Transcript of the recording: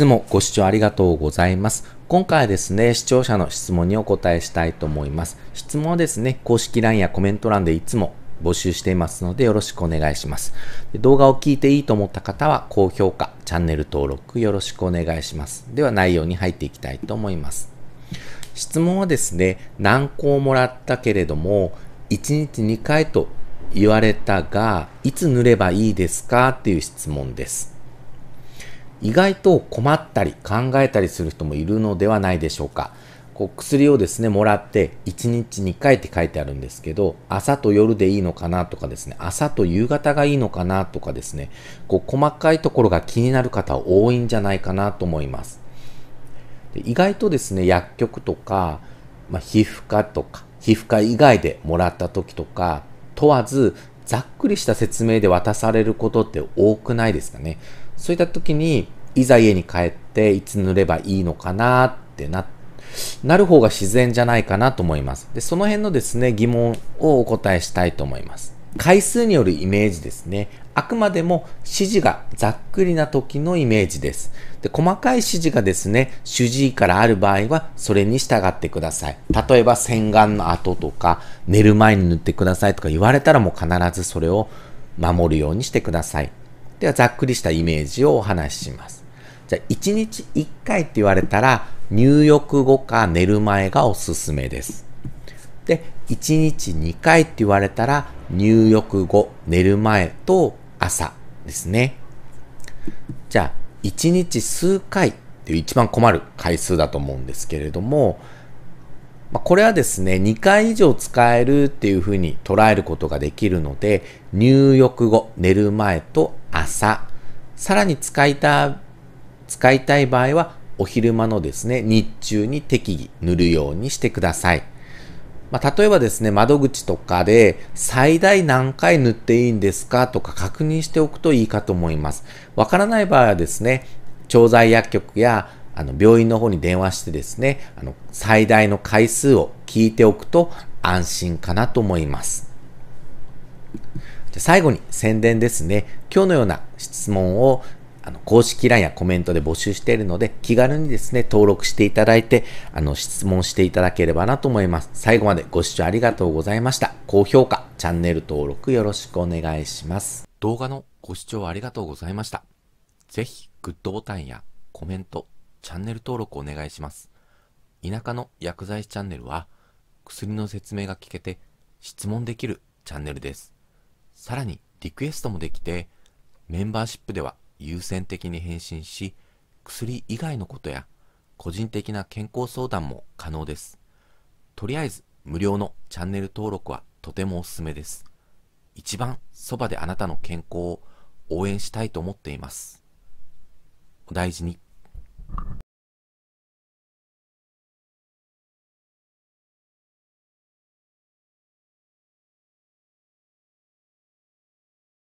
つもご視聴ありがとうございます。今回はですね、視聴者の質問にお答えしたいと思います。質問はですね、公式 LINE やコメント欄でいつも募集していますのでよろしくお願いします。動画を聞いていいと思った方は高評価、チャンネル登録よろしくお願いします。では内容に入っていきたいと思います。質問はですね、難航をもらったけれども、1日2回と言われたが、いつ塗ればいいですかっていう質問です。意外と困ったり考えたりする人もいるのではないでしょうか。こう薬をですね、もらって1日2回って書いてあるんですけど、朝と夜でいいのかなとかですね、朝と夕方がいいのかなとかですね、こう細かいところが気になる方多いんじゃないかなと思います。で意外とですね、薬局とか、まあ、皮膚科とか、皮膚科以外でもらった時とか、問わずざっくりした説明で渡されることって多くないですかね。そういった時に、いざ家に帰っていつ塗ればいいのかなってな、なる方が自然じゃないかなと思います。で、その辺のですね、疑問をお答えしたいと思います。回数によるイメージですね。あくまでも指示がざっくりな時のイメージです。で細かい指示がですね、主治医からある場合はそれに従ってください。例えば洗顔の後とか、寝る前に塗ってくださいとか言われたらもう必ずそれを守るようにしてください。ではざっくりしたイメージをお話しします。じゃあ1日1回って言われたら入浴後か寝る前がおすすめです。で、1日2回って言われたら入浴後、寝る前と朝ですね。じゃあ、1日数回っていう一番困る回数だと思うんですけれども、まあ、これはですね、2回以上使えるっていうふうに捉えることができるので、入浴後、寝る前と朝、さらに使いた使いたい場合は、お昼間のですね、日中に適宜塗るようにしてください。まあ、例えばですね、窓口とかで最大何回塗っていいんですかとか確認しておくといいかと思います。わからない場合はですね、調剤薬局やあの病院の方に電話してですね、あの最大の回数を聞いておくと安心かなと思います。最後に宣伝ですね。今日のような質問をあの公式 LINE やコメントで募集しているので、気軽にですね、登録していただいて、あの、質問していただければなと思います。最後までご視聴ありがとうございました。高評価、チャンネル登録よろしくお願いします。動画のご視聴ありがとうございました。ぜひ、グッドボタンやコメント、チャンネル登録お願いします。田舎の薬剤師チャンネルは、薬の説明が聞けて、質問できるチャンネルです。さらに、リクエストもできて、メンバーシップでは優先的に返信し、薬以外のことや個人的な健康相談も可能です。とりあえず無料のチャンネル登録はとてもおすすめです。一番そばであなたの健康を応援したいと思っています。お大事に。